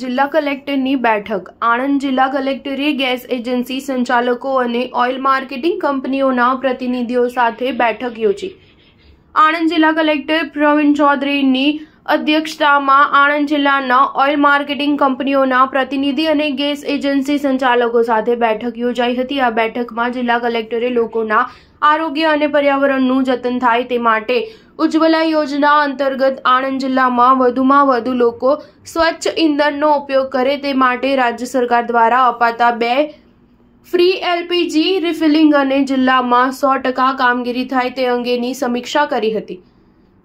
જિલ્લા કલેક્ટરની બેઠક આણંદ જિલ્લા કલેક્ટરે ગેસ એજન્સી સંચાલકો અને ઓઇલ માર્કેટિંગ કંપનીઓના પ્રતિનિધિઓ સાથે બેઠક યોજી આણંદ જિલ્લા કલેક્ટર પ્રવીણ ચૌધરીની અધ્યક્ષતામાં આણંદ જિલ્લાના ઓઇલ માર્કેટિંગ કંપનીઓના પ્રતિનિધિ અને ગેસ એજન્સી સંચાલકો સાથે બેઠક યોજાઈ હતી આ બેઠકમાં જિલ્લા કલેક્ટરે લોકોના આરોગ્ય અને પર્યાવરણનું જતન થાય તે માટે ઉજ્જવલા યોજના અંતર્ગત આણંદ જિલ્લામાં વધુમાં વધુ લોકો સ્વચ્છ ઇંધણનો ઉપયોગ કરે તે માટે રાજ્ય સરકાર દ્વારા અપાતા બે ફ્રી એલપીજી રિફિલિંગ અને જિલ્લામાં સો ટકા કામગીરી થાય તે અંગેની સમીક્ષા કરી હતી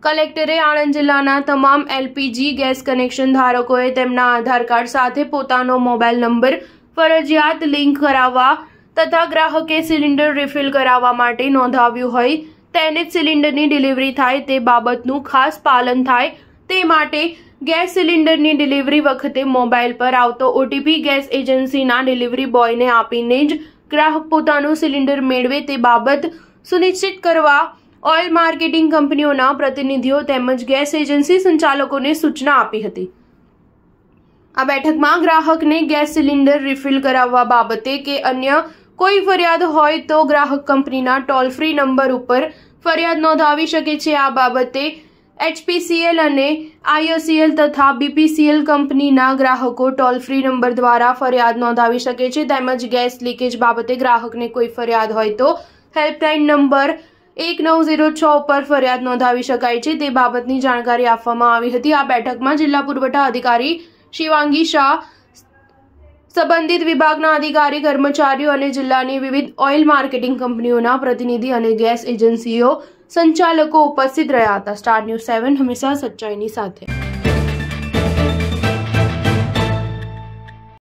કલેક્ટરે આણંદ જિલ્લાના તમામ એલપીજી ગેસ કનેક્શન ધારકોએ તેમના આધાર કાર્ડ સાથે પોતાનો મોબાઈલ નંબર ફરજિયાત લિંક કરાવવા તથા ગ્રાહકે સિલિન્ડર રિફિલ કરાવવા માટે નોંધાવ્યું હોય તેને જ સિલિન્ડરની ડિલિવરી થાય તે બાબતનું ખાસ પાલન થાય તે માટે ગેસ સિલિન્ડરની ડિલિવરી વખતે મોબાઈલ પર આવતો ઓટીપી ગેસ એજન્સીના ડિલિવરી બોયને આપીને જ ગ્રાહક પોતાનું સિલિન્ડર મેળવે તે બાબત સુનિશ્ચિત કરવા ઓઇલ માર્કેટિંગ કંપનીઓના પ્રતિનિધિઓ તેમજ ગેસ એજન્સી સંચાલકોને સૂચના આપી હતી આ બેઠકમાં ગ્રાહકને ગેસ સિલિન્ડર રિફિલ કરાવવા બાબતે કે અન્ય કોઈ ફરિયાદ હોય તો ગ્રાહક કંપનીના ટોલ ફ્રી નંબર ઉપર ફરિયાદ નોંધાવી શકે છે આ બાબતે એચપીસીએલ અને આઈઓસીએલ તથા બીપીસીએલ કંપનીના ગ્રાહકો ટોલ ફ્રી નંબર દ્વારા ફરિયાદ નોંધાવી શકે છે તેમજ ગેસ લીકેજ બાબતે ગ્રાહકને કોઈ ફરિયાદ હોય તો હેલ્પલાઇન નંબર એક નવ ઝીરો છ ઉપર ફરિયાદ નોંધાવી શકાય છે તે બાબતની જાણકારી આપવામાં આવી હતી આ બેઠકમાં જિલ્લા પુરવઠા અધિકારી શિવાંગી શાહ સંબંધિત વિભાગના અધિકારી કર્મચારીઓ અને જિલ્લાની વિવિધ ઓઇલ માર્કેટિંગ કંપનીઓના પ્રતિનિધિ અને ગેસ એજન્સીઓ સંચાલકો ઉપસ્થિત રહ્યા હતા સ્ટાર ન્યૂઝ સેવન હંમેશા સચ્ચાઈની સાથે